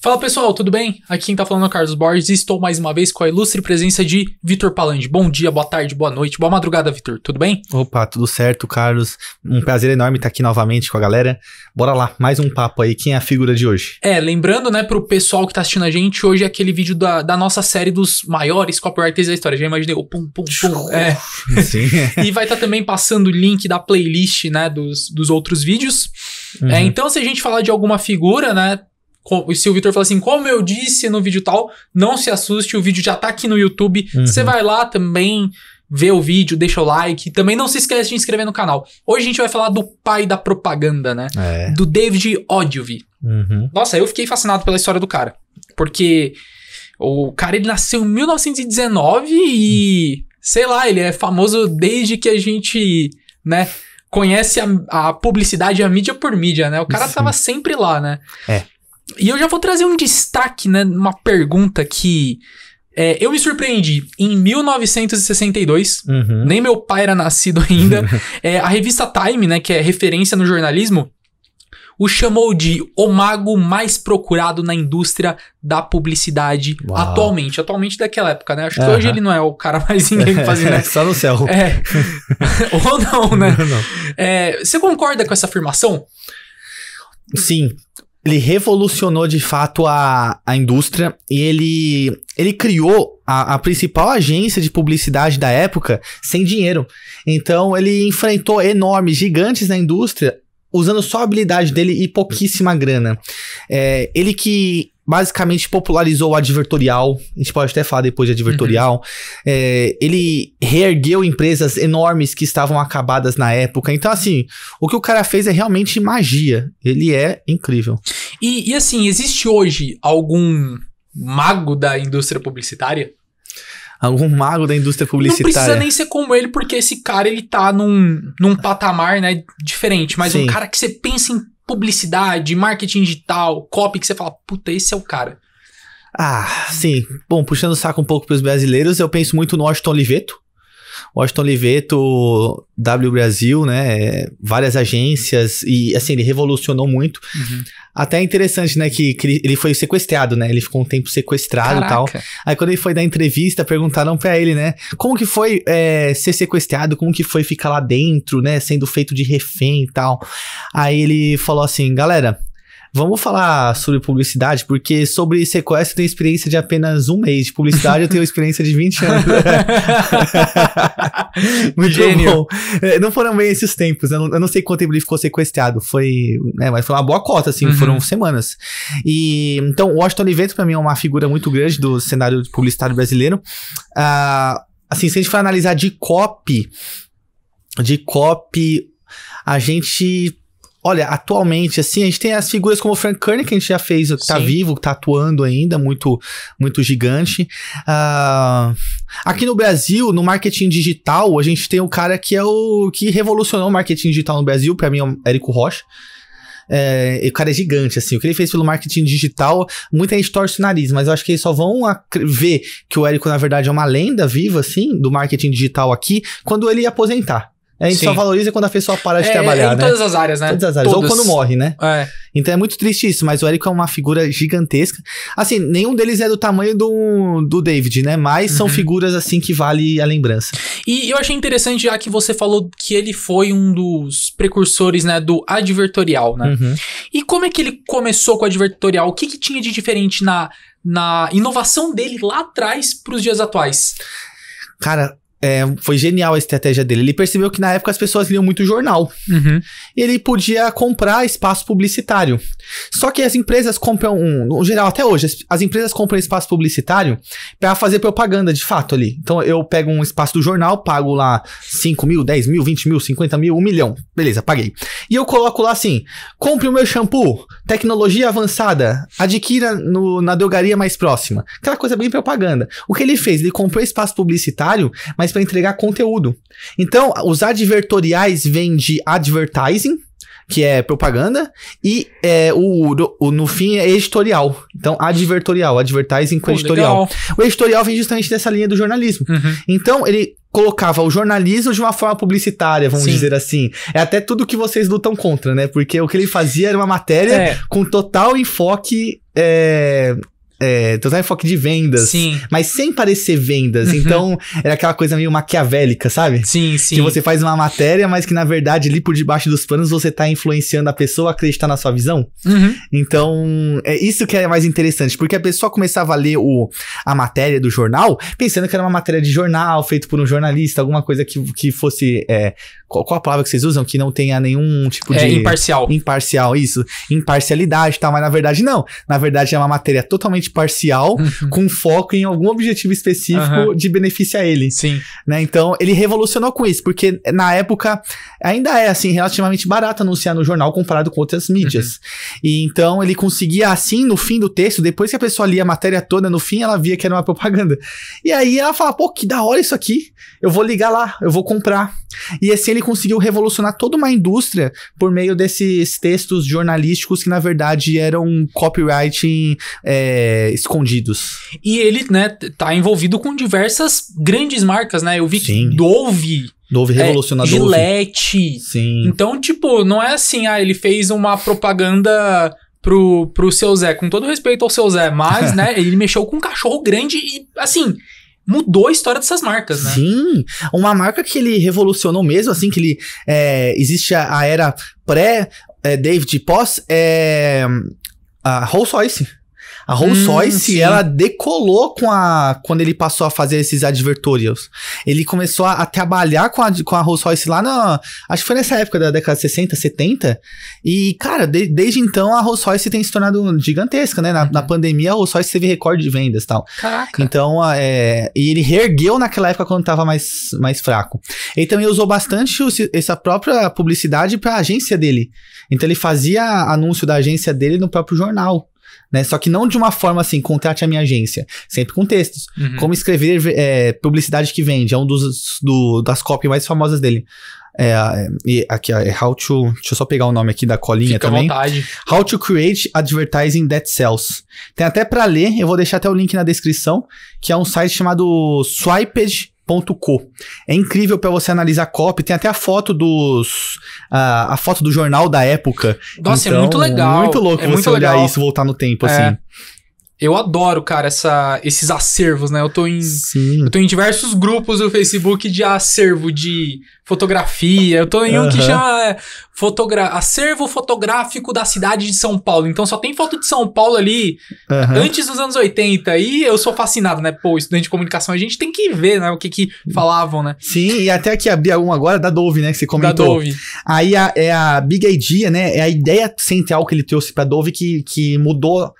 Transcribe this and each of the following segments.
Fala pessoal, tudo bem? Aqui quem tá falando é o Carlos Borges e estou mais uma vez com a ilustre presença de Vitor Palandi. Bom dia, boa tarde, boa noite, boa madrugada, Vitor, tudo bem? Opa, tudo certo, Carlos. Um prazer enorme estar tá aqui novamente com a galera. Bora lá, mais um papo aí. Quem é a figura de hoje? É, lembrando, né, pro pessoal que tá assistindo a gente, hoje é aquele vídeo da, da nossa série dos maiores copywriters da história. Já imaginei o pum, pum, pum. É. Sim. e vai estar tá também passando o link da playlist, né, dos, dos outros vídeos. Uhum. É, então, se a gente falar de alguma figura, né, e se o Vitor falar assim, como eu disse no vídeo tal, não se assuste, o vídeo já tá aqui no YouTube. Uhum. Você vai lá também vê o vídeo, deixa o like. Também não se esquece de se inscrever no canal. Hoje a gente vai falar do pai da propaganda, né? É. Do David Ogilvy. Uhum. Nossa, eu fiquei fascinado pela história do cara. Porque o cara, ele nasceu em 1919 e... Uhum. Sei lá, ele é famoso desde que a gente, né... Conhece a, a publicidade e a mídia por mídia, né? O cara Sim. tava sempre lá, né? É. E eu já vou trazer um destaque, né? Uma pergunta que. É, eu me surpreendi. Em 1962, uhum. nem meu pai era nascido ainda, é, a revista Time, né, que é referência no jornalismo, o chamou de o mago mais procurado na indústria da publicidade Uau. atualmente. Atualmente daquela época, né? Acho que uhum. hoje ele não é o cara mais ninguém fazendo. Né? É, só no céu. É. Ou não, né? Não, não. É, você concorda com essa afirmação? Sim, ele revolucionou de fato a, a indústria e ele, ele criou a, a principal agência de publicidade da época sem dinheiro. Então ele enfrentou enormes, gigantes na indústria usando só a habilidade dele e pouquíssima grana. É, ele que basicamente popularizou o advertorial. A gente pode até falar depois de advertorial. Uhum. É, ele reergueu empresas enormes que estavam acabadas na época. Então, assim, o que o cara fez é realmente magia. Ele é incrível. E, e assim, existe hoje algum mago da indústria publicitária? algum mago da indústria publicitária. Não precisa nem ser como ele, porque esse cara ele tá num, num patamar, né, diferente. Mas Sim. um cara que você pensa em publicidade, marketing digital, copy, que você fala, puta, esse é o cara? Ah, sim. Bom, puxando o saco um pouco para os brasileiros, eu penso muito no Washington Oliveto, Washington Oliveto, W Brasil, né? Várias agências e assim ele revolucionou muito. Uhum. Até é interessante, né? Que, que, ele foi sequestrado, né? Ele ficou um tempo sequestrado e tal. Aí quando ele foi dar entrevista, perguntaram para ele, né? Como que foi é, ser sequestrado? Como que foi ficar lá dentro, né? Sendo feito de refém e tal. Aí ele falou assim, galera, Vamos falar sobre publicidade, porque sobre sequestro eu tenho experiência de apenas um mês. De publicidade eu tenho experiência de 20 anos. Muito Gênio. bom. É, não foram bem esses tempos. Eu não, eu não, sei quanto tempo ele ficou sequestrado. Foi. Né, mas foi uma boa cota, assim, uhum. foram semanas. E então, o Washington Oliveto, para mim, é uma figura muito grande do cenário publicitário brasileiro. Ah, assim, se a gente for analisar de copy, de copy, a gente Olha, atualmente, assim, a gente tem as figuras como o Frank Kern, que a gente já fez, que tá Sim. tá vivo, que tá atuando ainda, muito, muito gigante. Uh, aqui no Brasil, no marketing digital, a gente tem o cara que é o que revolucionou o marketing digital no Brasil, para mim é o Érico Rocha. É, o cara é gigante, assim. O que ele fez pelo marketing digital, muita gente torce o nariz, mas eu acho que eles só vão ver que o Érico, na verdade, é uma lenda viva, assim, do marketing digital aqui, quando ele aposentar. A gente Sim. só valoriza quando a pessoa para de é, trabalhar, em né? todas as áreas, né? Todas as áreas. Ou quando morre, né? É. Então é muito triste isso, mas o Érico é uma figura gigantesca. Assim, nenhum deles é do tamanho do, do David, né? Mas são uhum. figuras, assim, que vale a lembrança. E eu achei interessante, já que você falou que ele foi um dos precursores, né, do advertorial, né? Uhum. E como é que ele começou com o advertorial? O que, que tinha de diferente na, na inovação dele lá atrás para os dias atuais? Cara, é, foi genial a estratégia dele. Ele percebeu que na época as pessoas liam muito jornal. Uhum. E ele podia comprar espaço publicitário. Só que as empresas compram, no geral, até hoje, as, as empresas compram espaço publicitário para fazer propaganda de fato ali. Então eu pego um espaço do jornal, pago lá 5 mil, 10 mil, 20 mil, 50 mil, 1 milhão. Beleza, paguei. E eu coloco lá assim: compre o meu shampoo, tecnologia avançada, adquira no, na drogaria mais próxima. Aquela coisa bem propaganda. O que ele fez? Ele comprou espaço publicitário, mas mas para entregar conteúdo. Então, os advertoriais vêm de advertising, que é propaganda, e é, o, o, no fim é editorial. Então, advertorial, advertising com Pô, editorial. Legal. O editorial vem justamente dessa linha do jornalismo. Uhum. Então, ele colocava o jornalismo de uma forma publicitária, vamos Sim. dizer assim. É até tudo que vocês lutam contra, né? Porque o que ele fazia era uma matéria é. com total enfoque. É, é, total foco de vendas. Sim. Mas sem parecer vendas. Uhum. Então, era aquela coisa meio maquiavélica, sabe? Sim, sim. Que você faz uma matéria, mas que na verdade ali por debaixo dos panos você tá influenciando a pessoa a acreditar na sua visão. Uhum. Então, é isso que é mais interessante. Porque a pessoa começava a ler o, a matéria do jornal pensando que era uma matéria de jornal, feito por um jornalista, alguma coisa que, que fosse é, qual, qual, a palavra que vocês usam? Que não tenha nenhum tipo é, de. É imparcial. Imparcial, isso. Imparcialidade e tá? tal, mas na verdade não. Na verdade é uma matéria totalmente parcial, uhum. com foco em algum objetivo específico uhum. de benefício a ele. Sim. Né? Então, ele revolucionou com isso, porque na época ainda é, assim, relativamente barato anunciar no jornal comparado com outras mídias. Uhum. E então, ele conseguia, assim, no fim do texto, depois que a pessoa lia a matéria toda, no fim ela via que era uma propaganda. E aí ela fala, pô, que da hora isso aqui. Eu vou ligar lá, eu vou comprar. E assim, ele conseguiu revolucionar toda uma indústria por meio desses textos jornalísticos que, na verdade, eram copywriting é, escondidos. E ele, né, tá envolvido com diversas grandes marcas, né? Eu vi Sim. que Dove Dove revolucionador. É, Gillette. Sim. Então, tipo, não é assim, ah, ele fez uma propaganda pro, pro seu Zé, com todo respeito ao seu Zé, mas, né, ele mexeu com um cachorro grande e, assim, mudou a história dessas marcas, né? Sim, uma marca que ele revolucionou mesmo, assim, que ele... É, existe a, a era pré-David é, pós... É, a Rolls Royce. A Rolls-Royce, hum, ela decolou com a quando ele passou a fazer esses advertorials. Ele começou a, a trabalhar com a, com a Rolls-Royce lá na, acho que foi nessa época da década de 60, 70. E cara, de, desde então a Rolls-Royce tem se tornado gigantesca, né? Na, uhum. na pandemia a Rolls-Royce teve recorde de vendas, tal. Caraca. Então, é, e ele reergueu naquela época quando tava mais mais fraco. Ele também usou bastante o, essa própria publicidade para a agência dele. Então ele fazia anúncio da agência dele no próprio jornal. Né? Só que não de uma forma assim, contrate a minha agência. Sempre com textos. Uhum. Como escrever é, publicidade que vende. É um dos, do, das cópias mais famosas dele. É, aqui, é How to. Deixa eu só pegar o nome aqui da colinha Fica também. À vontade. How to Create Advertising That Sells. Tem até para ler, eu vou deixar até o link na descrição, que é um site chamado Swiped.co. É incrível para você analisar copy, tem até a foto dos a, a foto do jornal da época. Nossa, é então, é muito legal. Muito louco é você muito olhar legal. isso voltar no tempo, é. assim. Eu adoro, cara, essa, esses acervos, né? Eu tô em. Sim. Eu tô em diversos grupos no Facebook de acervo de fotografia. Eu tô em um que chama é, fotogra acervo fotográfico da cidade de São Paulo. Então só tem foto de São Paulo ali uhum. antes dos anos 80. E eu sou fascinado, né? Pô, estudante de comunicação, a gente tem que ver, né? O que que falavam, né? Sim, e até aqui abri um agora da Dove, né? Que você comentou. Da Dove. Aí a, é a Big Idea, né? É a ideia central que ele trouxe pra Dove que, que mudou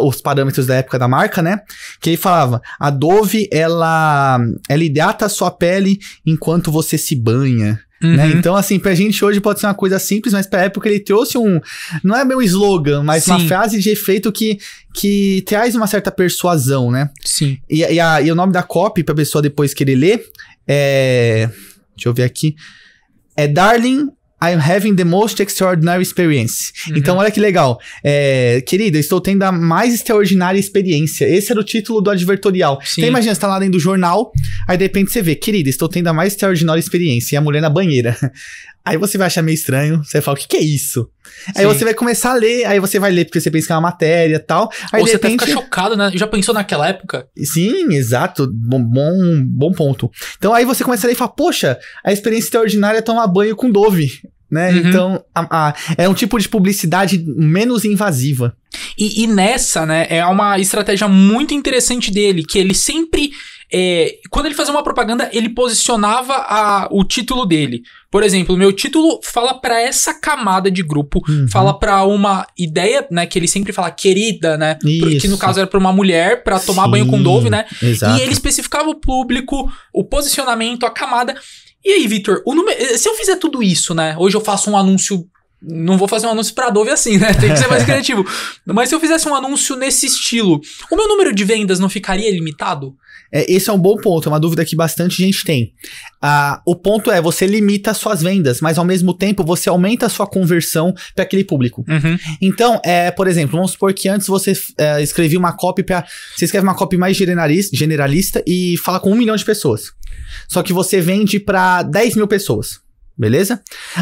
os parâmetros da época da marca, né? Que ele falava: a Dove, ela, ela hidrata a sua pele enquanto você se banha. Né? Uhum. Né? Então, assim, pra gente hoje pode ser uma coisa simples, mas pra época ele trouxe um. Não é meu slogan, mas Sim. uma frase de efeito que, que traz uma certa persuasão, né? Sim. E, e, a, e o nome da copy, pra pessoa depois querer ler, é. Deixa eu ver aqui. É Darling I'm having the most extraordinary experience. Uhum. Então, olha que legal. É, querida, estou tendo a mais extraordinária experiência. Esse era o título do advertorial. Então, imagina, você está lá dentro do jornal, aí de repente você vê, querida, estou tendo a mais extraordinária experiência. E a mulher na banheira. Aí você vai achar meio estranho, você fala, o que, que é isso? Aí você vai começar a ler, aí você vai ler porque você pensa que é uma matéria e tal. Aí Ou você repente... até fica chocado, né? Já pensou naquela época? Sim, exato. Bom, bom, bom ponto. Então aí você começa a ler e fala, poxa, a experiência extraordinária é tomar banho com Dove né? Uhum. Então, a, a, é um tipo de publicidade menos invasiva. E, e, nessa, né, é uma estratégia muito interessante dele, que ele sempre. É, quando ele fazia uma propaganda, ele posicionava a, o título dele. Por exemplo, meu título fala para essa camada de grupo, uhum. fala para uma ideia, né, que ele sempre fala querida, né, Isso. que no caso era para uma mulher para tomar Sim, banho com Dove, né? Exato. E ele especificava o público, o posicionamento, a camada. E aí, Vitor, eh, se eu fizer tudo isso, né? Hoje eu faço um anúncio. Não vou fazer um anúncio pra Dove assim, né? Tem que ser mais criativo. Mas se eu fizesse um anúncio nesse estilo, o meu número de vendas não ficaria limitado? É, esse é um bom ponto, é uma dúvida que bastante gente tem. Ah, o ponto é, você limita suas vendas, mas ao mesmo tempo você aumenta a sua conversão para aquele público. Uhum. Então, é, por exemplo, vamos supor que antes você é, escrevia uma copy para. Você escreve uma copy mais generalista, generalista e fala com um milhão de pessoas. Só que você vende para 10 mil pessoas. Beleza?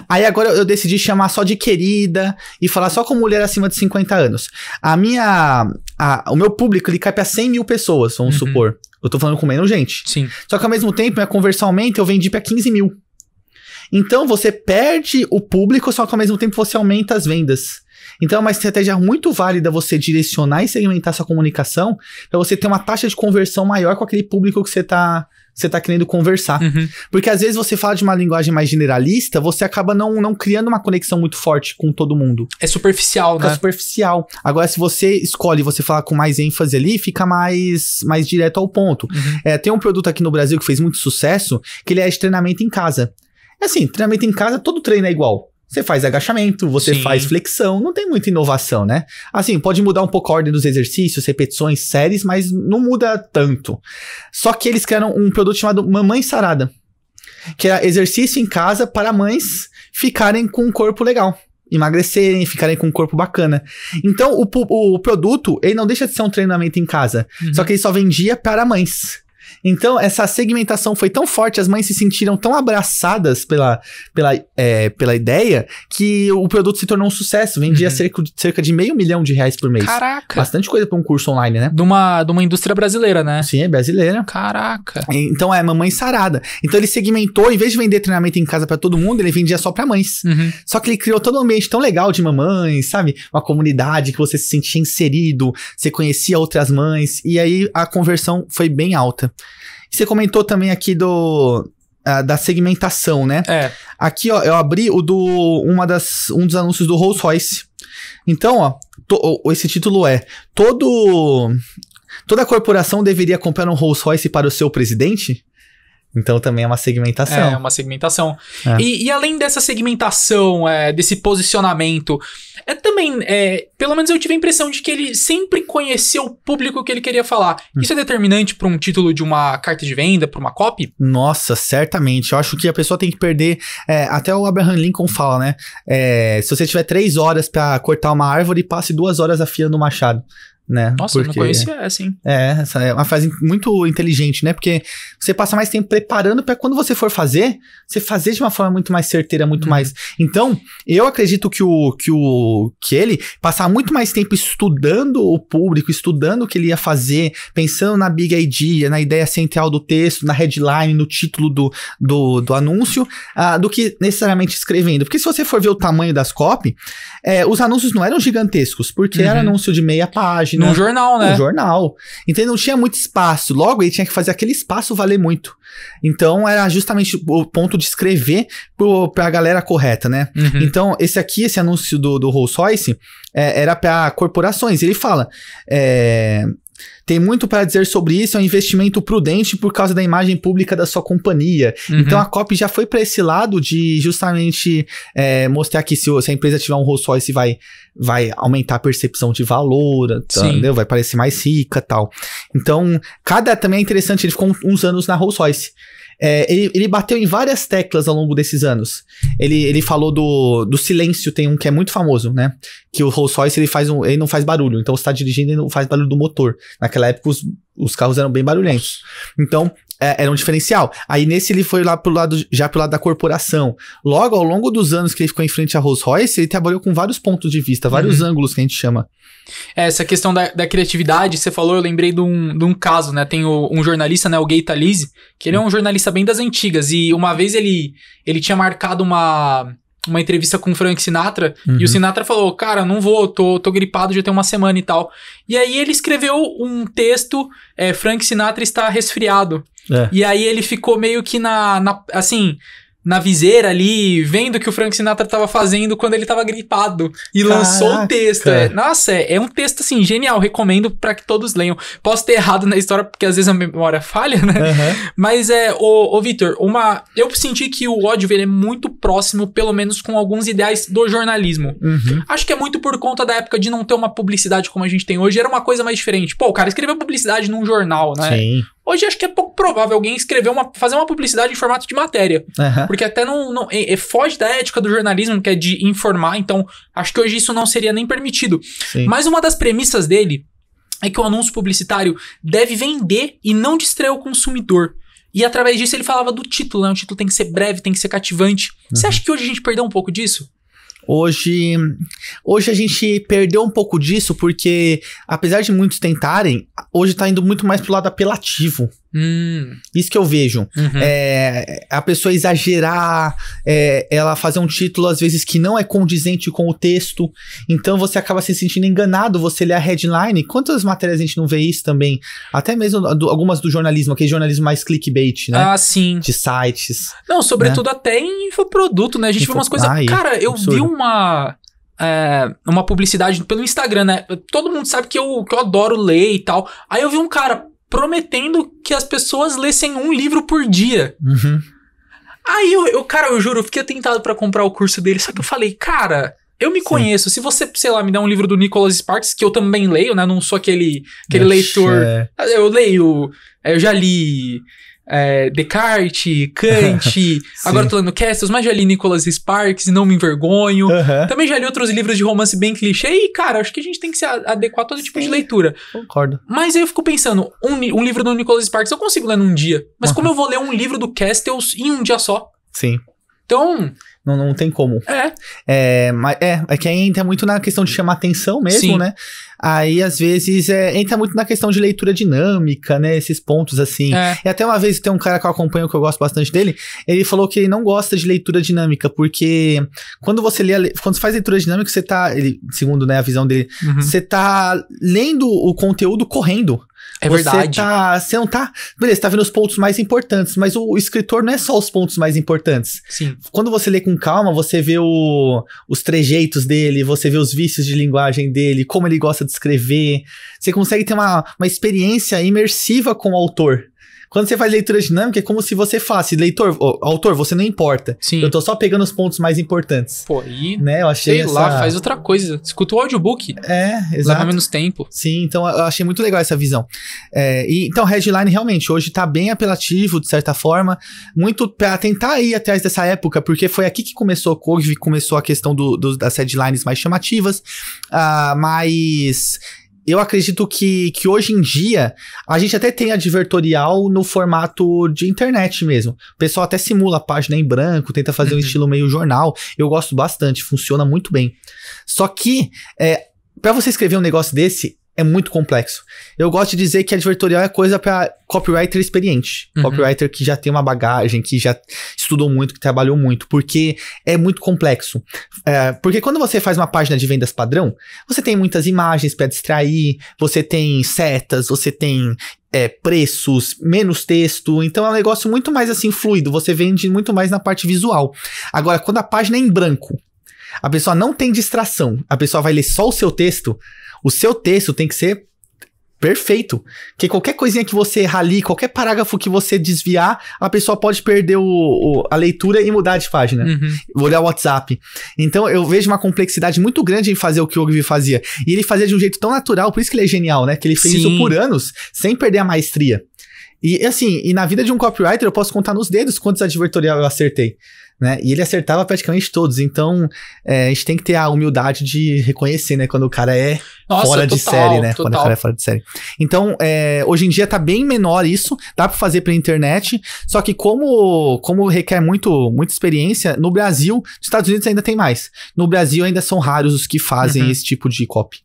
Aí agora eu decidi chamar só de querida e falar só com mulher acima de 50 anos. A minha. A, o meu público ele cai para 100 mil pessoas, vamos uhum. supor. Eu tô falando com menos gente. Sim. Só que ao mesmo tempo, minha conversão aumenta, eu vendi para 15 mil. Então você perde o público, só que ao mesmo tempo você aumenta as vendas. Então é uma estratégia muito válida você direcionar e segmentar sua comunicação para você ter uma taxa de conversão maior com aquele público que você está você está querendo conversar. Uhum. Porque às vezes você fala de uma linguagem mais generalista, você acaba não, não criando uma conexão muito forte com todo mundo. É superficial, fica é né? É superficial. Agora, se você escolhe você falar com mais ênfase ali, fica mais, mais direto ao ponto. Uhum. É, tem um produto aqui no Brasil que fez muito sucesso, que ele é de treinamento em casa. É assim, treinamento em casa, todo treino é igual. Você faz agachamento, você Sim. faz flexão, não tem muita inovação, né? Assim, pode mudar um pouco a ordem dos exercícios, repetições, séries, mas não muda tanto. Só que eles criaram um produto chamado Mamãe Sarada, que era é exercício em casa para mães ficarem com um corpo legal emagrecerem, ficarem com um corpo bacana. Então, o, o, produto, ele não deixa de ser um treinamento em casa. Uhum. Só que ele só vendia para mães. Então, essa segmentação foi tão forte, as mães se sentiram tão abraçadas pela, pela, é, pela ideia, que o produto se tornou um sucesso. Vendia uhum. cerca, cerca de meio milhão de reais por mês. Caraca! Bastante coisa para um curso online, né? De uma, de uma indústria brasileira, né? Sim, é brasileira. Caraca! Então, é, mamãe sarada. Então, ele segmentou, em vez de vender treinamento em casa para todo mundo, ele vendia só para mães. Uhum. Só que ele criou todo um ambiente tão legal de mamães, sabe? Uma comunidade que você se sentia inserido, você conhecia outras mães, e aí a conversão foi bem alta. Você comentou também aqui do, ah, da segmentação, né? É. Aqui, ó, eu abri o do uma das, um dos anúncios do Rolls Royce. Então, ó, to, esse título é todo toda corporação deveria comprar um Rolls Royce para o seu presidente? Então também é uma segmentação. É, é, uma segmentação. É. E, e, além dessa segmentação, é, desse posicionamento, é também, é, pelo menos eu tive a impressão de que ele sempre conheceu o público que ele queria falar. Hum. Isso é determinante para um título de uma carta de venda, para uma copy? Nossa, certamente. Eu acho que a pessoa tem que perder. É, até o Abraham Lincoln fala, né? É, se você tiver três horas para cortar uma árvore, passe duas horas afiando o machado. Né? Nossa, porque... eu não conhecia essa, hein? É, essa é uma fase muito inteligente, né? Porque você passa mais tempo preparando para quando você for fazer, você fazer de uma forma muito mais certeira, muito uhum. mais. Então, eu acredito que o que o que ele passar muito mais tempo estudando o público, estudando o que ele ia fazer, pensando na big idea, na ideia central do texto, na headline, no título do, do, do anúncio, uh, do que necessariamente escrevendo. Porque se você for ver o tamanho das copy, é, os anúncios não eram gigantescos, porque uhum. era anúncio de meia página né? Num jornal, né? Num jornal. Então não tinha muito espaço. Logo, ele tinha que fazer aquele espaço valer muito. Então era justamente o ponto de escrever pro, pra galera correta, né? Uhum. Então, esse aqui, esse anúncio do, do Rolls Royce, é, era para corporações. Ele fala. É, tem muito para dizer sobre isso, é um investimento prudente por causa da imagem pública da sua companhia. Uhum. Então a COP já foi para esse lado de justamente é, mostrar que se, se, a empresa tiver um Rolls Royce vai, vai aumentar a percepção de valor, tá, entendeu? Vai parecer mais rica tal. Então, cada também é interessante, ele ficou uns anos na Rolls Royce. É, ele, ele bateu em várias teclas ao longo desses anos. Ele, ele falou do, do silêncio, tem um que é muito famoso, né? Que o Rolls-Royce ele faz um, ele não faz barulho, então você está dirigindo e não faz barulho do motor. Naquela época os, os carros eram bem barulhentos. Então, é, era um diferencial. Aí nesse ele foi lá pro lado, já pro lado da corporação. Logo, ao longo dos anos que ele ficou em frente à Rolls Royce, ele trabalhou com vários pontos de vista, vários uhum. ângulos que a gente chama. É, essa questão da, da criatividade, você falou, eu lembrei de um, de um caso, né? Tem o, um jornalista, né? O Gay Talese, que ele é um jornalista bem das antigas. E uma vez ele, ele tinha marcado uma uma entrevista com o Frank Sinatra, uhum. e o uhum. Sinatra falou, cara, não vou, tô, tô gripado já tem uma semana e tal. E aí ele escreveu um texto, é, Frank Sinatra está resfriado. É. E aí ele ficou meio que na, na assim, na viseira ali, vendo o que o Frank Sinatra tava fazendo quando ele tava gripado e Caraca. lançou o texto. É, nossa, é, é, um texto assim genial, recomendo para que todos leiam. Posso ter errado na história porque às vezes a memória falha, né? Uhum. Mas é, o, o uma, eu senti que o ódio ele é muito próximo, pelo menos com alguns ideais do jornalismo. Uhum. Acho que é muito por conta da época de não ter uma publicidade como a gente tem hoje, era uma coisa mais diferente. Pô, o cara escreveu publicidade num jornal, né? Sim. Hoje acho que é pouco provável alguém escrever uma, fazer uma publicidade em formato de matéria. Uhum. Porque até não, não é, é, foge da ética do jornalismo, que é de informar. Então, acho que hoje isso não seria nem permitido. Sim. Mas uma das premissas dele é que o anúncio publicitário deve vender e não distrair o consumidor. E através disso ele falava do título, né? O título tem que ser breve, tem que ser cativante. Uhum. Você acha que hoje a gente perdeu um pouco disso? Hoje, hoje a gente perdeu um pouco disso porque, apesar de muitos tentarem, hoje tá indo muito mais pro lado apelativo. Hum. Isso que eu vejo. Uhum. É, a pessoa exagerar, é, ela fazer um título às vezes que não é condizente com o texto. Então você acaba se sentindo enganado, você lê a headline. Quantas matérias a gente não vê isso também? Até mesmo do, algumas do jornalismo, aquele jornalismo mais clickbait, né? Ah, sim. De sites. Não, sobretudo né? até em infoproduto, né? A gente Info... vê umas coisas. Ah, é. Cara, é eu absurdo. vi uma. É, uma publicidade pelo Instagram, né? Todo mundo sabe que eu, que eu adoro ler e tal. Aí eu vi um cara prometendo que as pessoas lessem um livro por dia. Uhum. Aí eu, eu, cara, eu juro, eu fiquei tentado para comprar o curso dele, só que eu falei, cara, eu me Sim. conheço. Se você, sei lá, me dá um livro do Nicholas Sparks, que eu também leio, né? Não sou aquele, aquele leitor. É. Eu leio. Eu já li é, Descartes, Kant, agora tô lendo Castles, mas já li Nicholas Sparks, e Não Me Envergonho. Também já li outros livros de romance bem clichê. E, cara, acho que a gente tem que se adequar a todo Sim. tipo de leitura. Concordo. Mas aí eu fico pensando, um, um, livro do Nicholas Sparks eu consigo ler num dia. Mas como uhum. eu vou ler um livro do Castles em um dia só? Sim. Então, não, não tem como. É. É, mas é, é que aí entra muito na questão de chamar atenção mesmo, Sim. né? Aí, às vezes, é, entra muito na questão de leitura dinâmica, né? Esses pontos, assim. É. E até uma vez tem um cara que eu acompanho, que eu gosto bastante dele, ele falou que ele não gosta de leitura dinâmica, porque quando você lê, quando você faz leitura dinâmica, você tá, ele, segundo né, a visão dele, uhum. você tá lendo o conteúdo correndo. É você verdade. Tá, você não tá. Beleza, você tá vendo os pontos mais importantes, mas o escritor não é só os pontos mais importantes. Sim. Quando você lê com calma, você vê o, os trejeitos dele, você vê os vícios de linguagem dele, como ele gosta de escrever. Você consegue ter uma, uma experiência imersiva com o autor. Quando você faz leitura dinâmica, é como se você faça, leitor, autor, você não importa. Sim. Eu tô só pegando os pontos mais importantes. Pô, e. Né, eu achei. Sei essa... lá, faz outra coisa. Escuta o audiobook. É, exato. Leva menos tempo. Sim, então eu achei muito legal essa visão. É, e, então, Redline realmente hoje tá bem apelativo, de certa forma. Muito pra tentar ir atrás dessa época, porque foi aqui que começou, hoje começou a questão do, do, das headlines mais chamativas, uh, mas eu acredito que, que hoje em dia a gente até tem advertorial no formato de internet mesmo. O pessoal até simula a página em branco, tenta fazer uhum. um estilo meio jornal. Eu gosto bastante, funciona muito bem. Só que é, para você escrever um negócio desse, é muito complexo. Eu gosto de dizer que advertorial é coisa para copywriter experiente, uhum. copywriter que já tem uma bagagem, que já estudou muito, que trabalhou muito, porque é muito complexo. É, porque quando você faz uma página de vendas padrão, você tem muitas imagens para distrair, você tem setas, você tem é, preços, menos texto. Então é um negócio muito mais assim fluido. Você vende muito mais na parte visual. Agora, quando a página é em branco, a pessoa não tem distração, a pessoa vai ler só o seu texto, o seu texto tem que ser perfeito. Porque qualquer coisinha que você errar ali, qualquer parágrafo que você desviar, a pessoa pode perder o, o a leitura e mudar de página. Uhum. Olhar o WhatsApp. Então eu vejo uma complexidade muito grande em fazer o que o Ogvi fazia. E ele fazia de um jeito tão natural, por isso que ele é genial, né? Que ele fez Sim. isso por anos, sem perder a maestria. E assim, e na vida de um copywriter eu posso contar nos dedos quantos advertorial eu acertei né? E ele acertava praticamente todos. Então, é, a gente tem que ter a humildade de reconhecer, né? Quando o cara é Nossa, fora total, de série, né? Total. Quando o cara é fora de série. Então, é, hoje em dia tá bem menor isso. Dá para fazer pela internet. Só que como, como requer muito, muita experiência, no Brasil, nos Estados Unidos ainda tem mais. No Brasil ainda são raros os que fazem uhum. esse tipo de copy.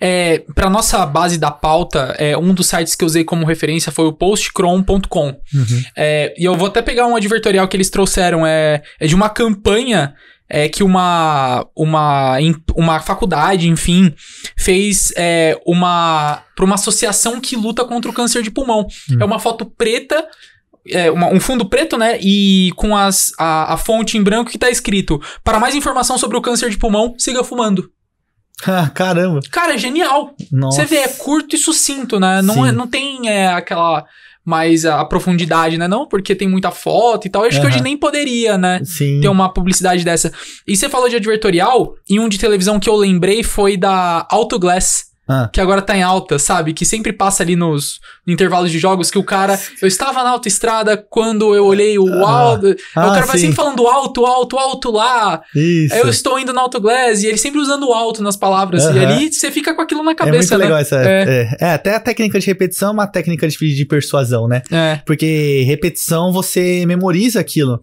É, para nossa base da pauta, é, um dos sites que eu usei como referência foi o postcrom.com. Uhum. É, e eu vou até pegar um advertorial que eles trouxeram, é, é de uma campanha é, que uma, uma, uma faculdade, enfim, fez é, uma para uma associação que luta contra o câncer de pulmão. Uhum. É uma foto preta é, uma, um fundo preto, né? E com as, a, a fonte em branco que tá escrito: Para mais informação sobre o câncer de pulmão, siga fumando. Ah, caramba. Cara, é genial. Você vê, é curto e sucinto, né? Não, é, não tem é, aquela mais a ah, profundidade, né? Não, porque tem muita foto e tal. Eu acho uhum. que hoje nem poderia, né? Sim. Ter uma publicidade dessa. E você falou de advertorial, e um de televisão que eu lembrei foi da Autoglass. Ah. Que agora tá em alta, sabe? Que sempre passa ali nos intervalos de jogos que o cara. Eu estava na autoestrada quando eu olhei o alto. Ah. o ah, cara vai sempre falando alto, alto, alto lá. Isso. Eu estou indo na autoglass. E ele sempre usando o alto nas palavras. Uh-huh. E ali você fica com aquilo na é cabeça. É muito legal né? essa. É. É. é. até a técnica de repetição é uma técnica de, de persuasão, né? É. Porque repetição você memoriza aquilo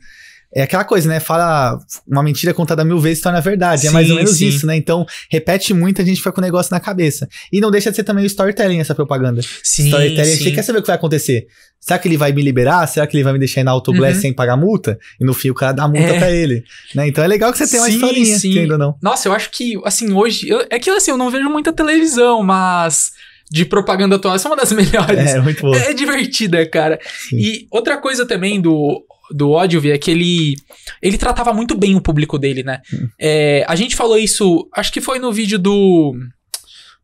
é aquela coisa, né? Fala uma mentira contada mil vezes, torna verdade. Sim, é mais ou menos sim. isso, né? Então, repete muito, a gente fica com o negócio na cabeça. E não deixa de ser também o storytelling essa propaganda. Sim, storytelling, sim. você quer saber o que vai acontecer. Será que ele vai me liberar? Será que ele vai me deixar ir na autoblast uhum. sem pagar multa? E no fim o cara dá multa é. pra ele. Né? Então é legal que você tenha uma historinha, sim. não. Nossa, eu acho que, assim, hoje... Eu, é que, assim, eu não vejo muita televisão, mas de propaganda atual. Essa é uma das melhores. É, muito boa. É, é divertida, cara. Sim. E outra coisa também do do vi é que ele, ele tratava muito bem o público dele, né? Uhum. É, a gente falou isso, acho que foi no vídeo do,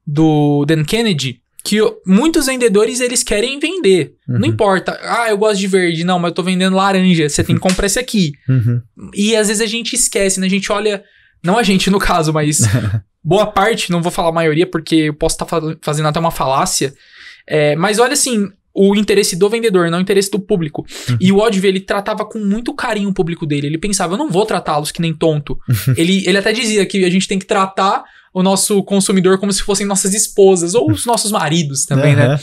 do Dan Kennedy, que muitos vendedores eles querem vender. Uhum. Não importa. Ah, eu gosto de verde. Não, mas eu tô vendendo laranja. Você tem que comprar esse aqui. Uhum. E às vezes a gente esquece, né? A gente olha. Não a gente, no caso, mas boa parte, não vou falar a maioria, porque eu posso estar tá fazendo até uma falácia. É, mas olha assim, o interesse do vendedor, não o interesse do público. Uhum. E o Odvi, ele tratava com muito carinho o público dele. Ele pensava, eu não vou tratá-los que nem tonto. Uhum. ele, ele até dizia que a gente tem que tratar o nosso consumidor como se fossem nossas esposas ou os nossos maridos também, né? uhum. né?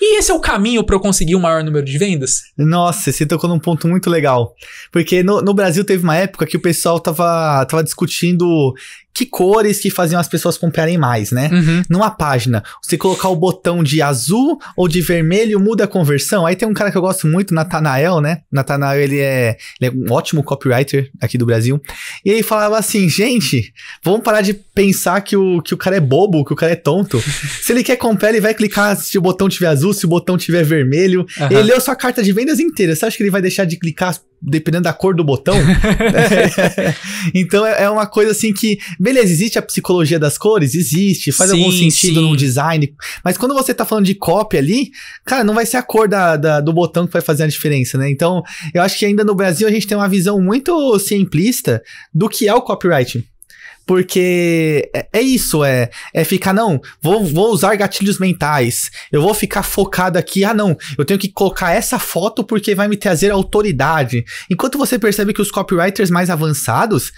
E esse é o caminho para eu conseguir um maior número de vendas? Nossa, você tocou num ponto muito legal. Porque no, no Brasil teve uma época que o pessoal tava, tava discutindo que cores que faziam as pessoas comprarem mais, né? Uhum. Numa página, você colocar o botão de azul ou de vermelho muda a conversão. Aí tem um cara que eu gosto muito, Natanael, né? Natanael, ele é, ele é um ótimo copywriter aqui do Brasil. E ele falava assim, gente, vamos parar de pensar que o, que o cara é bobo, que o cara é tonto. se ele quer comprar, ele vai clicar se o botão tiver azul, se o botão tiver vermelho. Uhum. Ele leu sua carta de vendas inteira. Você acha que ele vai deixar de clicar dependendo da cor do botão. é, então é, é, uma coisa assim que, beleza, existe a psicologia das cores? Existe, faz sim, algum sentido sim. no design. Mas quando você tá falando de copy ali, cara, não vai ser a cor da, da, do botão que vai fazer a diferença, né? Então, eu acho que ainda no Brasil a gente tem uma visão muito simplista do que é o copyright porque é, é isso, é, é ficar, não, vou, vou usar gatilhos mentais, eu vou ficar focado aqui, ah não, eu tenho que colocar essa foto porque vai me trazer autoridade. Enquanto você percebe que os copywriters mais avançados,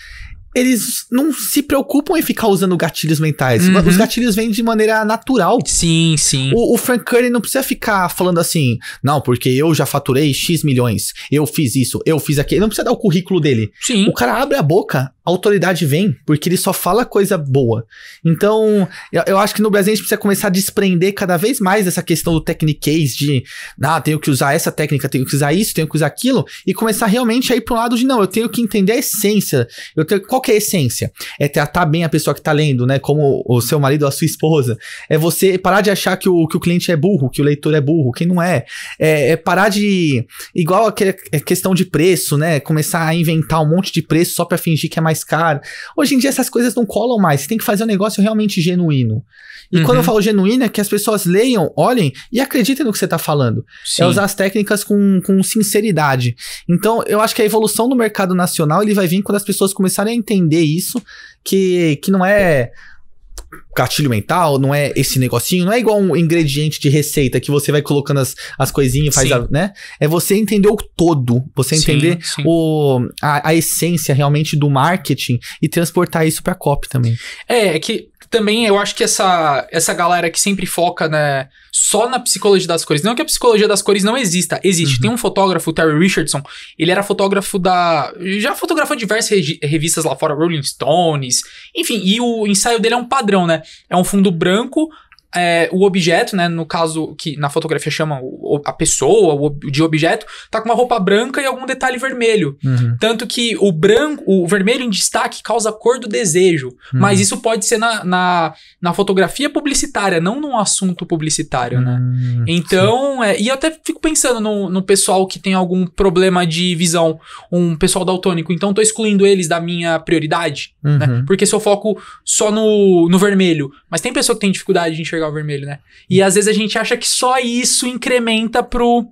eles não se preocupam em ficar usando gatilhos mentais. Uhum. Os gatilhos vêm de maneira natural. Sim, sim. O, o Frank Curry não precisa ficar falando assim, não, porque eu já faturei X milhões, eu fiz isso, eu fiz aquilo. Ele não precisa dar o currículo dele. Sim. O cara abre a boca, a autoridade vem, porque ele só fala coisa boa. Então, eu, eu, acho que no Brasil a gente precisa começar a desprender cada vez mais essa questão do techniquez de, ah, tenho que usar essa técnica, tenho que usar isso, tenho que usar aquilo, e começar realmente a ir pro lado de, não, eu tenho que entender a essência. Eu tenho, qual que é a essência? É tratar bem a pessoa que está lendo, né, como o seu marido ou a sua esposa. É você parar de achar que o, que o cliente é burro, que o leitor é burro, quem não é. É, é parar de, igual aquela é questão de preço, né, começar a inventar um monte de preço só para fingir que é mais mais caro. Hoje em dia essas coisas não colam mais. Você tem que fazer um negócio realmente genuíno. E uhum. quando eu falo genuíno, é que as pessoas leiam, olhem e acreditem no que você está falando. É Sim. É usar as técnicas com, com sinceridade. Então, eu acho que a evolução do mercado nacional ele vai vir quando as pessoas começarem a entender isso, que, que não é. é gatilho mental, não é esse negocinho, não é igual um ingrediente de receita que você vai colocando as, as coisinhas, faz a, né? É você entender o todo, você entender sim, sim. O, a, a, essência realmente do marketing e transportar isso para a cop também. É, é que também eu acho que essa, essa galera que sempre foca né, só na psicologia das cores, não que a psicologia das cores não exista, existe. Uhum. Tem um fotógrafo, o Terry Richardson, ele era fotógrafo da. Já fotografou diversas revistas lá fora, Rolling Stones, enfim, e o ensaio dele é um padrão, né? É um fundo branco, é, o objeto, né, no caso que na fotografia chama o, a pessoa, o de objeto, tá com uma roupa branca e algum detalhe vermelho. Uhum. Tanto que o branco, o vermelho em destaque causa a cor do desejo. Uhum. Mas isso pode ser na, na, na, fotografia publicitária, não num assunto publicitário, né? Uhum, então, é, e eu até fico pensando no, no pessoal que tem algum problema de visão, um pessoal daltônico, então tô excluindo eles da minha prioridade, né? Uhum. Porque se eu foco só no, no vermelho, mas tem pessoa que tem dificuldade de enxergar enxergar o vermelho, né? E às vezes a gente acha que só isso incrementa pro,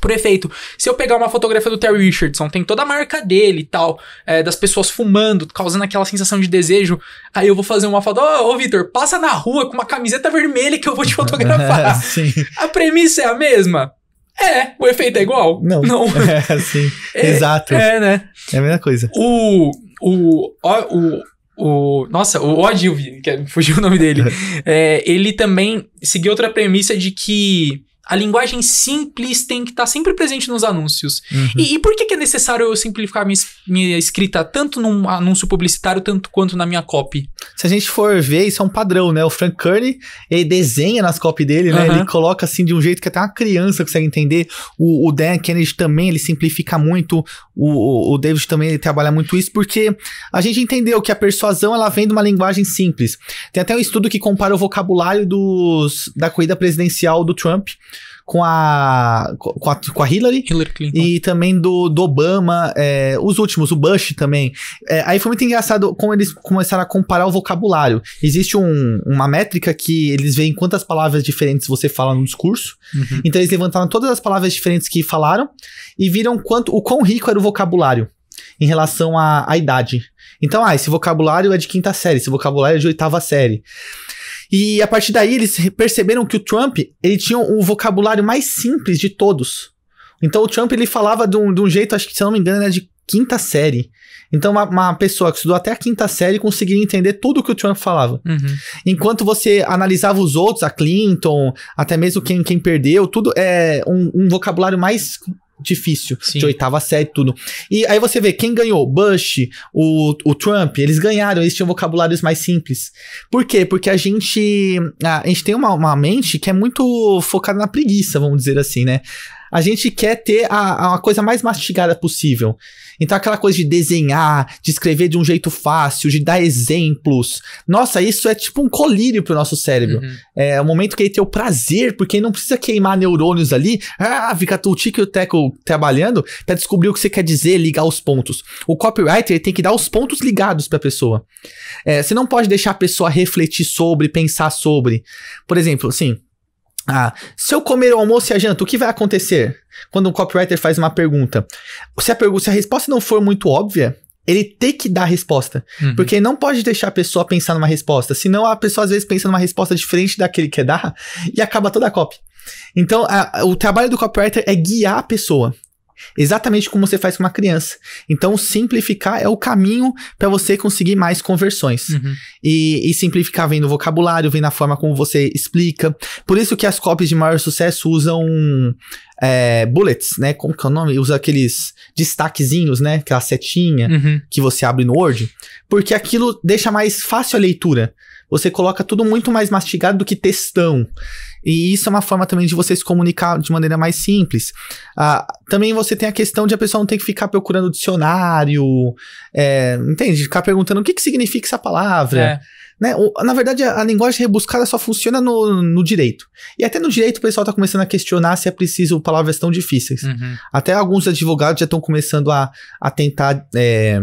pro efeito. Se eu pegar uma fotografia do Terry Richardson, tem toda a marca dele e tal, é, das pessoas fumando, causando aquela sensação de desejo. Aí eu vou fazer uma foto, ô oh, Vitor, passa na rua com uma camiseta vermelha que eu vou te fotografar. sim. A premissa é a mesma? É, o efeito é igual? Não. Não. É, sim. É, Exato. É, né? É a mesma coisa. o, o, o o, nossa, o Odilvi, que é, fugiu o nome dele, é. é, ele também seguiu outra premissa de que a linguagem simples tem que estar tá sempre presente nos anúncios. Uhum. E, e, por que, que, é necessário eu simplificar minha, minha escrita tanto num anúncio publicitário tanto quanto na minha copy? Se a gente for ver, isso é um padrão, né? O Frank Kearney, ele desenha nas copy dele, né? Uhum. Ele coloca assim de um jeito que até uma criança consegue entender. O, o Dan Kennedy também, ele simplifica muito. O, o, o David também, ele trabalha muito isso, porque a gente entendeu que a persuasão, ela vem de uma linguagem simples. Tem até um estudo que compara o vocabulário dos, da corrida presidencial do Trump com a, com a, com a Hillary, Hillary Clinton. e também do, do Obama, é, os últimos, o Bush também. É, aí foi muito engraçado como eles começaram a comparar o vocabulário. Existe um, uma métrica que eles veem quantas palavras diferentes você fala no discurso. Uhum. Então eles levantaram todas as palavras diferentes que falaram e viram quanto o quão rico era o vocabulário em relação à, à idade. Então, ah, esse vocabulário é de quinta série, esse vocabulário é de oitava série. E a partir daí eles perceberam que o Trump, ele tinha o vocabulário mais simples de todos. Então o Trump, ele falava de um, de um jeito, acho que se eu não me engano, era de quinta série. Então, uma, uma, pessoa que estudou até a quinta série conseguiria entender tudo o que o Trump falava. Uhum. Enquanto você analisava os outros, a Clinton, até mesmo quem, quem perdeu, tudo é um, um vocabulário mais difícil, Sim. de oitava série tudo. E aí você vê quem ganhou, Bush, o, o Trump, eles ganharam, eles tinham vocabulários mais simples. Por quê? Porque a gente, a, ah, a gente tem uma, uma mente que é muito focada na preguiça, vamos dizer assim, né? A gente quer ter a, a coisa mais mastigada possível. Então, aquela coisa de desenhar, de escrever de um jeito fácil, de dar exemplos. Nossa, isso é tipo um colírio pro nosso cérebro. Uhum. É o é momento que ele tem o prazer, porque ele não precisa queimar neurônios ali. Ah, fica o tico e o teco trabalhando para descobrir o que você quer dizer, ligar os pontos. O copywriter tem que dar os pontos ligados pra pessoa. É, você não pode deixar a pessoa refletir sobre, pensar sobre. Por exemplo, assim, ah, se eu comer o almoço e a janta, o que vai acontecer? Quando um copywriter faz uma pergunta. Se a, pergunta, se a resposta não for muito óbvia, ele tem que dar a resposta. Uhum. Porque ele não pode deixar a pessoa pensar numa resposta. Senão a pessoa às vezes pensa numa resposta diferente daquele que ele quer dar e acaba toda a copy. Então, a, o trabalho do copywriter é guiar a pessoa. Exatamente como você faz com uma criança. Então, simplificar é o caminho para você conseguir mais conversões. Uhum. E, e, simplificar vem no vocabulário, vem na forma como você explica. Por isso que as copies de maior sucesso usam é, bullets, né? Como que é o nome? Usa aqueles destaquezinhos, né? Aquela setinha uhum. que você abre no Word. Porque aquilo deixa mais fácil a leitura você coloca tudo muito mais mastigado do que textão. E isso é uma forma também de você se comunicar de maneira mais simples. Ah, também você tem a questão de a pessoa não ter que ficar procurando dicionário, é, entende? Ficar perguntando o que, que significa essa palavra. É. Né? Na verdade, a, linguagem rebuscada só funciona no, no direito. E até no direito o pessoal está começando a questionar se é preciso palavras tão difíceis. Uhum. Até alguns advogados já estão começando a, a tentar é,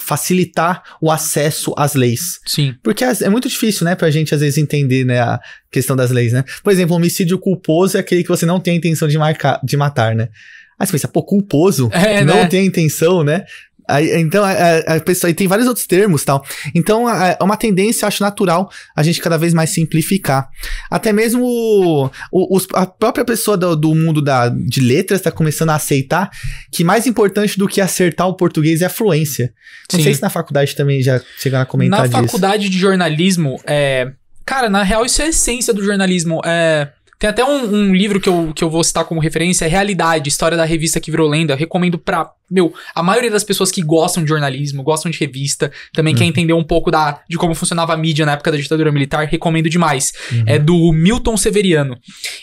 facilitar o acesso às leis. Sim. Porque é, é muito difícil, né, pra gente às vezes entender, né, a questão das leis, né? Por exemplo, homicídio culposo é aquele que você não tem a intenção de, marcar, de matar, né? Aí você pensa, pô, culposo, é, não né? tem a intenção, né? Aí, então, a, a pessoa, e tem vários outros termos tal. Então, é, é uma tendência, acho natural, a gente cada vez mais simplificar. Até mesmo o, o, os, a própria pessoa do, do mundo da, de letras está começando a aceitar que mais importante do que acertar o português é a fluência. Não Sim. sei se na faculdade também já chegaram a comentar na disso. Na faculdade de jornalismo, é... cara, na real, isso é a essência do jornalismo. É tem até um, um, livro que eu, que eu vou citar como referência, é Realidade, História da Revista que virou lenda. recomendo pra, meu, a maioria das pessoas que gostam de jornalismo, gostam de revista, também uhum. quer entender um pouco da, de como funcionava a mídia na época da ditadura militar, recomendo demais. Uhum. É do Milton Severiano.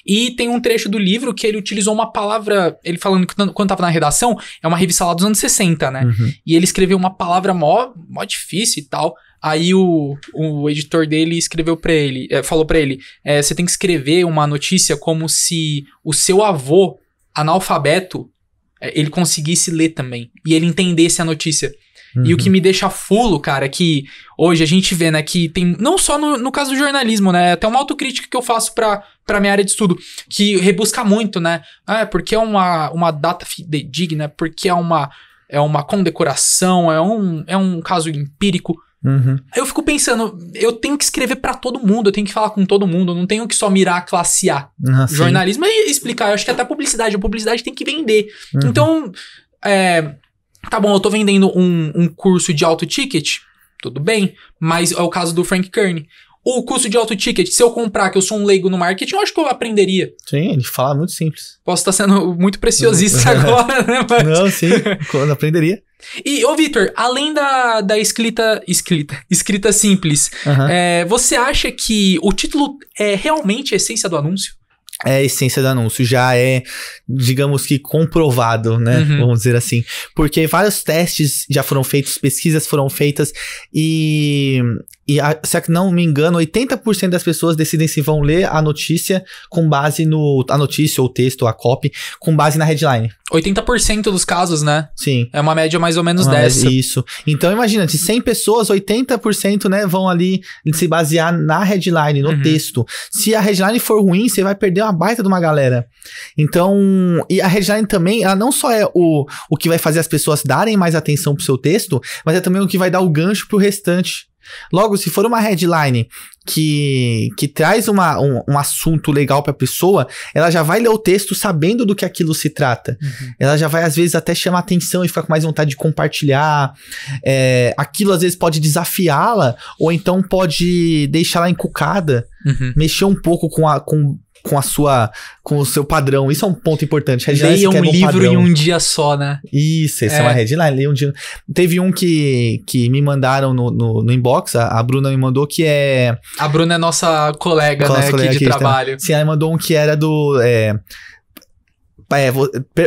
E tem um trecho do livro que ele utilizou uma palavra, ele falando que quando tava na redação, é uma revista lá dos anos 60, né? Uhum. E ele escreveu uma palavra mó, mó difícil e tal. Aí o, o editor dele escreveu para ele, é, falou para ele, é, você tem que escrever uma notícia como se o seu avô analfabeto é, ele conseguisse ler também e ele entendesse a notícia. Uhum. E o que uhum. me deixa fulo, cara, é que hoje a gente vê, né, que tem. Não só no, no caso do jornalismo, né? Até uma autocrítica que eu faço pra, para minha área de estudo, que rebusca muito, né? Ah, é porque é uma, uma data fidedigna, porque é uma, é uma condecoração, é um, é um caso empírico. Uhum. Eu fico pensando, eu tenho que escrever para todo mundo, eu tenho que falar com todo mundo, eu não tenho que só mirar a classe A. Ah, Jornalismo e é explicar, eu acho que até publicidade, a publicidade tem que vender. Uhum. Então, é, tá bom, eu tô vendendo um, um curso de alto ticket, tudo bem, mas é o caso do Frank Kearney o custo de alto ticket, se eu comprar, que eu sou um leigo no marketing, eu acho que eu aprenderia. Sim, ele fala muito simples. Posso estar tá sendo muito preciosista é. agora, né? Mas... Não, sim, quando aprenderia. E, ô Vitor, além da, da escrita, escrita, escrita simples, uhum. é, você acha que o título é realmente a essência do anúncio? é a essência do anúncio, já é, digamos que comprovado, né? Uhum. Vamos dizer assim. Porque vários testes já foram feitos, pesquisas foram feitas e e a, se é não me engano, 80% das pessoas decidem se vão ler a notícia com base no. a notícia, ou o texto, ou a copy, com base na headline. 80% dos casos, né? Sim. É uma média mais ou menos dessa. Isso. Então imagina, de 100 pessoas, 80% né, vão ali se basear na headline, no uhum. texto. Se a headline for ruim, você vai perder uma baita de uma galera. Então, e a headline também, ela não só é o, o que vai fazer as pessoas darem mais atenção pro seu texto, mas é também o que vai dar o gancho pro restante. Logo, se for uma headline que, que traz uma, um, um assunto legal para a pessoa, ela já vai ler o texto sabendo do que aquilo se trata. Uhum. Ela já vai, às vezes, até chamar atenção e ficar com mais vontade de compartilhar. É, aquilo, às vezes, pode desafiá-la ou então pode deixar ela encucada, uhum. mexer um pouco com, a, com com a sua com o seu padrão. Isso é um ponto importante. Headlines leia um livro padrão. em um dia só, né? Isso, isso é. é, uma headline, leia um dia. Teve um que, que me mandaram no, no, no inbox, a, a, Bruna me mandou que é... A Bruna é nossa colega, nossa né, colega aqui de aqui tá? trabalho. Sim, ela mandou um que era do... É, é,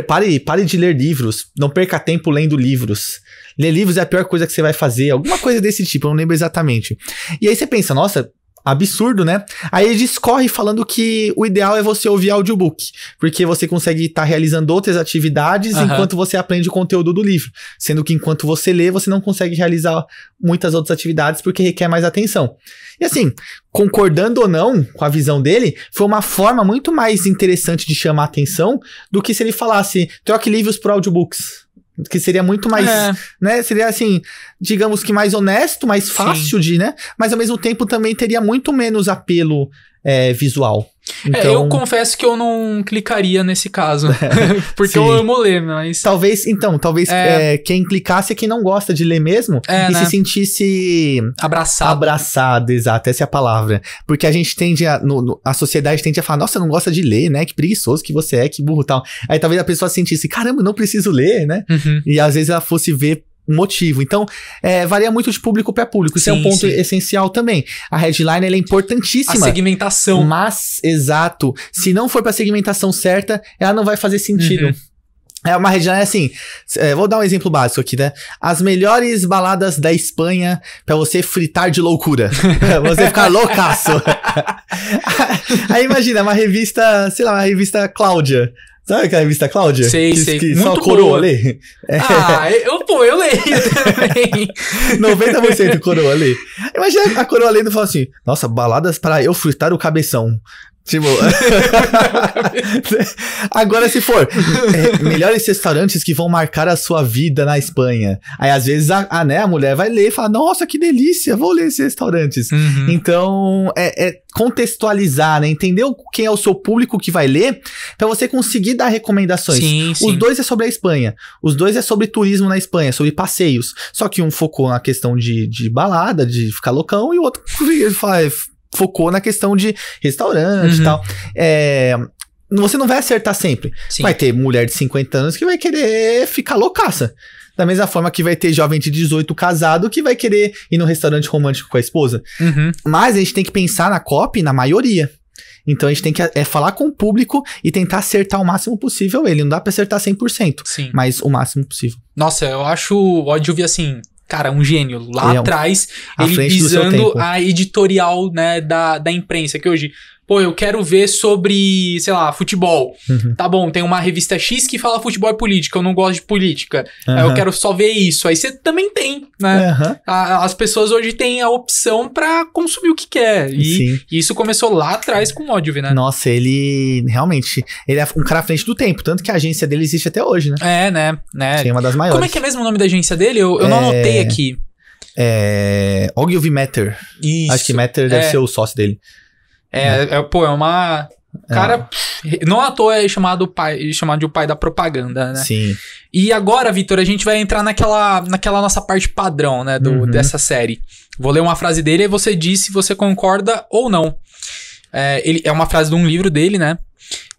pare, pare de ler livros, não perca tempo lendo livros. Ler livros é a pior coisa que você vai fazer, alguma coisa desse tipo, eu não lembro exatamente. E aí você pensa, nossa, absurdo, né? Aí ele discorre falando que o ideal é você ouvir audiobook, porque você consegue estar tá realizando outras atividades uhum. enquanto você aprende o conteúdo do livro, sendo que enquanto você lê, você não consegue realizar muitas outras atividades porque requer mais atenção. E assim, concordando ou não com a visão dele, foi uma forma muito mais interessante de chamar atenção do que se ele falasse troque livros por audiobooks. Que seria muito mais, é. né? Seria assim, digamos que mais honesto, mais fácil Sim. de, né? Mas ao mesmo tempo também teria muito menos apelo é, visual. Então... É, eu então, confesso que eu não clicaria nesse caso, porque Sim. eu amo ler, mas... Talvez, então, talvez é... É, quem clicasse é quem não gosta de ler mesmo é, e né? se sentisse... Abraçado. Abraçado, exato, essa é a palavra. Porque a gente tende a... No, no, a sociedade tende a falar, nossa, não gosta de ler, né? Que preguiçoso que você é, que burro tal. Aí talvez a pessoa sentisse, caramba, não preciso ler, né? Uhum. E às vezes ela fosse ver motivo. Então, é, varia muito de público para público. Isso sim, é um ponto sim. essencial também. A headline é importantíssima. A segmentação. Mas, exato. Se não for para segmentação certa, ela não vai fazer sentido. Uhum. É uma headline é assim, é, vou dar um exemplo básico aqui, né? As melhores baladas da Espanha para você fritar de loucura. você ficar loucaço. Aí imagina, uma revista, sei lá, uma revista Cláudia. Sabe aquela revista Cláudia? Sei, que, sei. Que Muito só coroa lê? Ah, é. eu, pô, eu leio também. 90% coroa lê. Imagina a coroa lendo e fala assim: Nossa, baladas para eu fritar o cabeção. Tipo. Agora, se for é, melhores restaurantes que vão marcar a sua vida na Espanha. Aí, às vezes, a, a né, a mulher vai ler e fala: Nossa, que delícia, vou ler esses restaurantes. Uhum. Então, é, é, contextualizar, né? Entender quem é o seu público que vai ler, para você conseguir dar recomendações. Sim, sim. Os dois é sobre a Espanha. Os dois é sobre turismo na Espanha, sobre passeios. Só que um focou na questão de, de balada, de ficar loucão, e o outro fala é, focou na questão de restaurante e uhum. tal. É, você não vai acertar sempre. Sim. Vai ter mulher de 50 anos que vai querer ficar loucaça. Da mesma forma que vai ter jovem de 18 casado que vai querer ir no restaurante romântico com a esposa. Uhum. Mas a gente tem que pensar na copy, na maioria. Então a gente tem que é, falar com o público e tentar acertar o máximo possível ele. Não dá pra acertar 100%, Sim. mas o máximo possível. Nossa, eu acho ódio ouvir assim cara, um gênio. Lá ele é atrás, ele pisando a editorial né, da, da imprensa, que hoje Pô, eu quero ver sobre, sei lá, futebol. Uhum. Tá bom, tem uma revista X que fala futebol e política, eu não gosto de política. Uhum. Eu quero só ver isso. Aí você também tem, né? Uhum. A, as pessoas hoje têm a opção para consumir o que quer. E, isso começou lá atrás com o Módiv, né? Nossa, ele realmente, ele é um cara à frente do tempo, tanto que a agência dele existe até hoje, né? É, né? né? Tem é uma das maiores. Como é que é mesmo o nome da agência dele? Eu, eu é... não anotei aqui. É. Ogilvy Matter. Isso. Acho que Matter deve é. ser o sócio dele. É, é, pô, é uma. Cara, não à toa é chamado, pai, é chamado de o pai da propaganda, né? Sim. E agora, Vitor, a gente vai entrar naquela, naquela nossa parte padrão, né, do, uhum. dessa série. Vou ler uma frase dele e você diz se você concorda ou não. É, ele, é uma frase de um livro dele, né?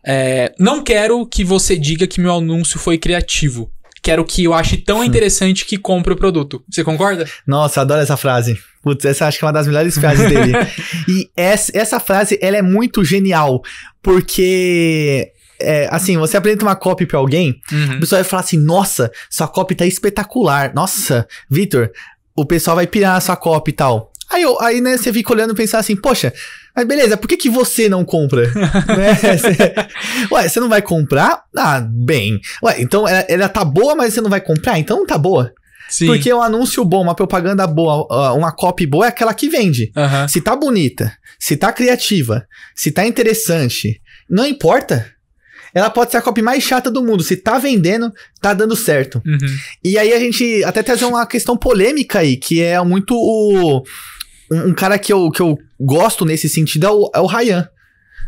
É, não quero que você diga que meu anúncio foi criativo que era o que eu acho tão interessante que compra o produto. Você concorda? Nossa, adoro essa frase. Putz, essa acho que é uma das melhores frases dele. E essa, essa frase, ela é muito genial, porque é, assim, você apresenta uma copy para alguém, uhum. o pessoal vai falar assim: nossa, sua copy tá espetacular. Nossa, Vitor, o pessoal vai pirar a sua copy e tal. Aí, eu, aí né, você fica olhando e pensando assim: poxa, mas beleza, por que, que você não compra? né? ué, você não vai comprar? Ah, bem. Ué, então ela, ela tá boa, mas você não vai comprar? Então não tá boa. Sim. Porque um anúncio bom, uma propaganda boa, uma copy boa é aquela que vende. Uhum. Se tá bonita, se tá criativa, se tá interessante, não importa. Ela pode ser a copy mais chata do mundo. Se tá vendendo, tá dando certo. Uhum. E aí a gente até traz uma questão polêmica aí, que é muito o. Um, um cara que eu, que eu gosto nesse sentido é o, é o Ryan.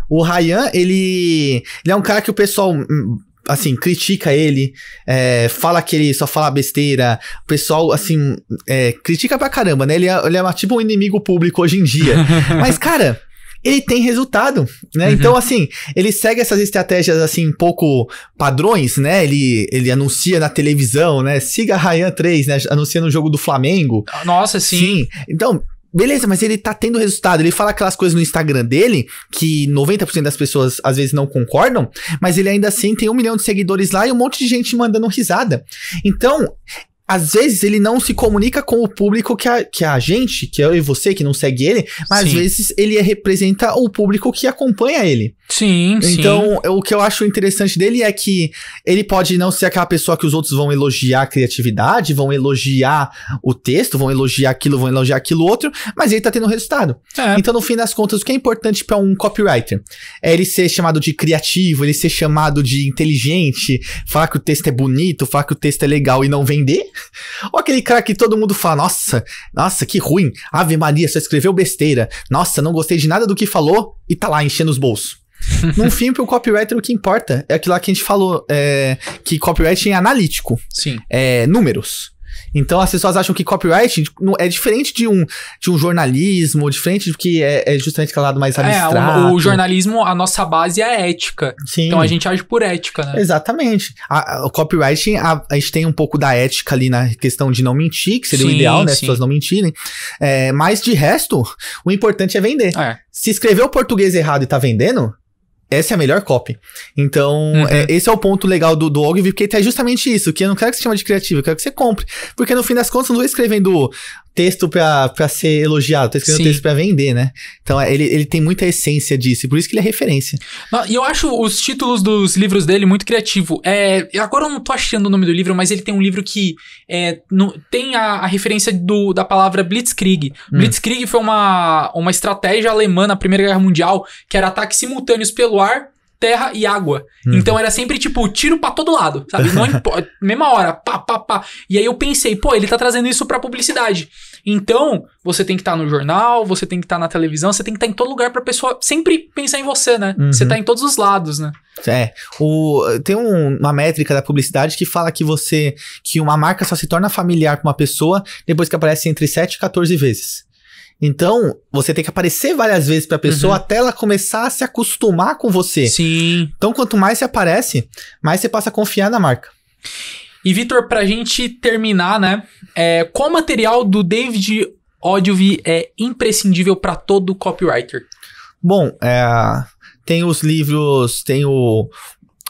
O Ryan, ele, ele é um cara que o pessoal hum, assim, critica ele, é, fala que ele só fala besteira, o pessoal, assim, é, critica pra caramba, né? Ele é, ele é tipo um inimigo público hoje em dia. Mas, cara, ele tem resultado, né? Uhum. Então, assim, ele segue essas estratégias, assim, um pouco padrões, né? Ele, ele anuncia na televisão, né? Siga Ryan 3, né? Anuncia no jogo do Flamengo. Nossa, sim. Sim. Então, Beleza, mas ele tá tendo resultado. Ele fala aquelas coisas no Instagram dele que 90% das pessoas às vezes não concordam, mas ele ainda assim tem um milhão de seguidores lá e um monte de gente mandando risada. Então, às vezes ele não se comunica com o público que a, que a gente, que eu e você, que não segue ele, mas Sim. às vezes ele representa o público que acompanha ele. Sim, então, sim. o que eu acho interessante dele é que ele pode não ser aquela pessoa que os outros vão elogiar a criatividade, vão elogiar o texto, vão elogiar aquilo, vão elogiar aquilo outro, mas ele tá tendo resultado. É. Então, no fim das contas, o que é importante para um copywriter é ele ser chamado de criativo, ele ser chamado de inteligente, falar que o texto é bonito, falar que o texto é legal e não vender? Ou aquele cara que todo mundo fala: "Nossa, nossa, que ruim. Ave Maria, só escreveu besteira. Nossa, não gostei de nada do que falou" e tá lá enchendo os bolsos. no fim, pro copywriter, é o que importa é aquilo lá que a gente falou, é, que copyright é analítico. Sim. É, números. Então as pessoas acham que copyright é diferente de um, de um jornalismo, diferente do que é, é justamente aquele lado mais é, abstrato. É, o, o, jornalismo, a nossa base é a ética. Sim. Então a gente age por ética, né? Exatamente. A, a, o copyright, a, a, gente tem um pouco da ética ali na questão de não mentir, que seria sim, o ideal, né? As pessoas não mentirem. É, mas de resto, o importante é vender. É. Se escreveu português errado e tá vendendo, essa é a melhor copy. Então, uhum. é, esse é o ponto legal do, do Ogilvy, porque é justamente isso, que eu não quero que você chame de criativo, eu quero que você compre. Porque no fim das contas, eu não vou escrevendo texto para ser elogiado, tá escrevendo Sim. texto para vender, né? Então é, ele, ele tem muita essência disso, e por isso que ele é referência. E eu acho os títulos dos livros dele muito criativo. É, agora eu não tô achando o nome do livro, mas ele tem um livro que é, no, tem a, a, referência do, da palavra Blitzkrieg. Hum. Blitzkrieg foi uma, uma estratégia alemã na Primeira Guerra Mundial, que era ataques simultâneos pelo ar terra e água. Uhum. Então era sempre tipo tiro para todo lado, sabe? Não importa, mesma hora, pá, pá, pá. E aí eu pensei, pô, ele tá trazendo isso para publicidade. Então, você tem que estar tá no jornal, você tem que estar tá na televisão, você tem que estar tá em todo lugar para pessoa sempre pensar em você, né? Uhum. Você tá em todos os lados, né? É. O, tem um, uma métrica da publicidade que fala que você que uma marca só se torna familiar com uma pessoa depois que aparece entre 7 e 14 vezes. Então, você tem que aparecer várias vezes pra pessoa uhum. até ela começar a se acostumar com você. Sim. Então, quanto mais você aparece, mais você passa a confiar na marca. E, Vitor, pra gente terminar, né? É, qual material do David Ogilvy é imprescindível para todo copywriter? Bom, é, tem os livros, tem o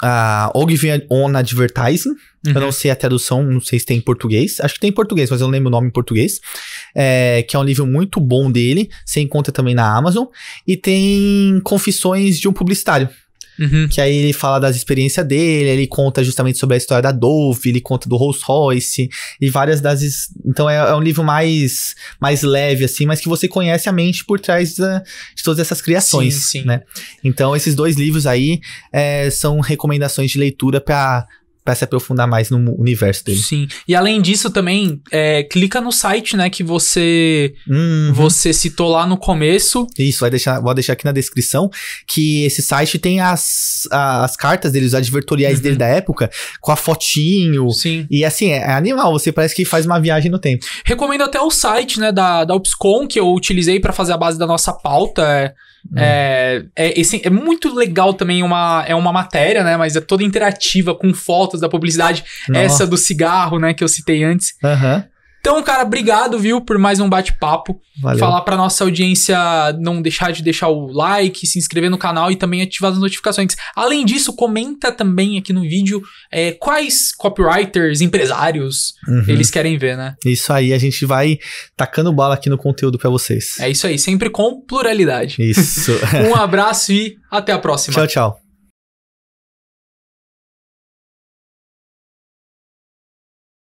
uh, Ogilvy on Advertising, Uhum. Eu não uhum. sei a tradução, não sei se tem em português. Acho que tem em português, mas eu não lembro o nome em português. É, que é um livro muito bom dele. Você encontra também na Amazon. E tem Confissões de um Publicitário. Uhum. Que aí ele fala das experiências dele, ele conta justamente sobre a história da Dove, ele conta do Rolls Royce e várias das. Então é, é um livro mais, mais leve, assim, mas que você conhece a mente por trás da, de todas essas criações. Sim, sim. Né? Então, esses dois livros aí é, são recomendações de leitura para para se aprofundar mais no universo dele. Sim. E além disso também, é, clica no site, né, que você uhum. você citou lá no começo. Isso, vai deixar, vou deixar aqui na descrição que esse site tem as, as cartas dele, os advertoriais uhum. dele da época, com a fotinho. Sim. E assim, é, é, animal, você parece que faz uma viagem no tempo. Recomendo até o site, né, da, da UPSCOM, que eu utilizei para fazer a base da nossa pauta, é é, é, esse, assim, é muito legal também, uma, é uma matéria, né? Mas é toda interativa, com fotos da publicidade. Nossa. Essa do cigarro, né? Que eu citei antes. Uhum. Então, cara, obrigado, viu, por mais um bate-papo. Falar para nossa audiência não deixar de deixar o like, se inscrever no canal e também ativar as notificações. Além disso, comenta também aqui no vídeo é, quais copywriters, empresários uhum. eles querem ver, né? Isso aí, a gente vai tacando bala aqui no conteúdo para vocês. É isso aí, sempre com pluralidade. Isso. um abraço e até a próxima. Tchau, tchau.